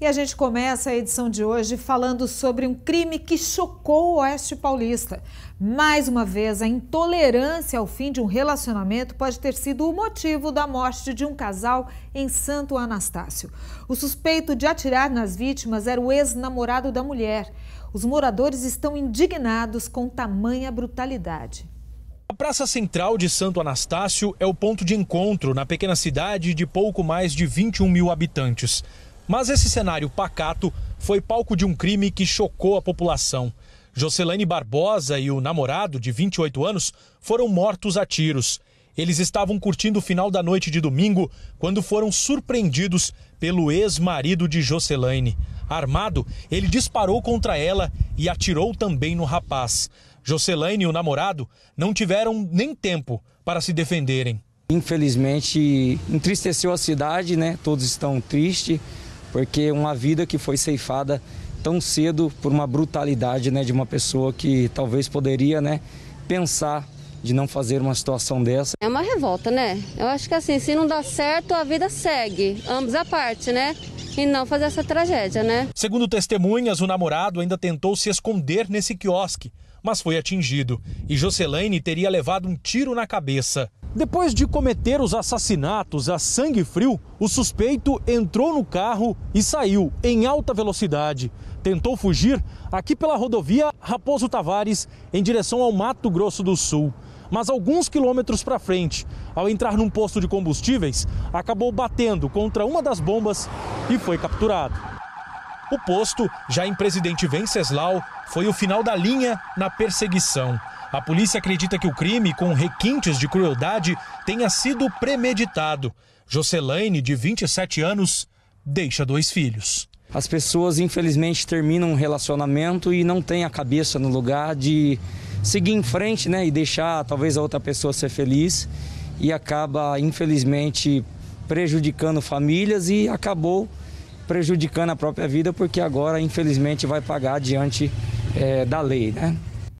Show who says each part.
Speaker 1: E a gente começa a edição de hoje falando sobre um crime que chocou o Oeste Paulista. Mais uma vez, a intolerância ao fim de um relacionamento pode ter sido o motivo da morte de um casal em Santo Anastácio. O suspeito de atirar nas vítimas era o ex-namorado da mulher. Os moradores estão indignados com tamanha brutalidade.
Speaker 2: A Praça Central de Santo Anastácio é o ponto de encontro na pequena cidade de pouco mais de 21 mil habitantes. Mas esse cenário pacato foi palco de um crime que chocou a população. Joselaine Barbosa e o namorado, de 28 anos, foram mortos a tiros. Eles estavam curtindo o final da noite de domingo quando foram surpreendidos pelo ex-marido de Jocelaine. Armado, ele disparou contra ela e atirou também no rapaz. Jocelaine e o namorado não tiveram nem tempo para se defenderem.
Speaker 3: Infelizmente, entristeceu a cidade, né? Todos estão tristes porque uma vida que foi ceifada tão cedo por uma brutalidade né, de uma pessoa que talvez poderia né, pensar de não fazer uma situação dessa. É uma revolta, né? Eu acho que assim, se não dá certo, a vida segue, ambos a parte, né? e não fazer essa tragédia, né?
Speaker 2: Segundo testemunhas, o namorado ainda tentou se esconder nesse quiosque, mas foi atingido e Jocelaine teria levado um tiro na cabeça. Depois de cometer os assassinatos a sangue frio, o suspeito entrou no carro e saiu em alta velocidade. Tentou fugir aqui pela rodovia Raposo Tavares em direção ao Mato Grosso do Sul mas alguns quilômetros para frente, ao entrar num posto de combustíveis, acabou batendo contra uma das bombas e foi capturado. O posto, já em Presidente Venceslau, foi o final da linha na perseguição. A polícia acredita que o crime, com requintes de crueldade, tenha sido premeditado. Jocelaine, de 27 anos, deixa dois filhos.
Speaker 3: As pessoas, infelizmente, terminam um relacionamento e não têm a cabeça no lugar de seguir em frente, né? E deixar talvez a outra pessoa ser feliz e acaba, infelizmente, prejudicando famílias e acabou prejudicando a própria vida, porque agora, infelizmente, vai pagar diante é, eh, da lei, né?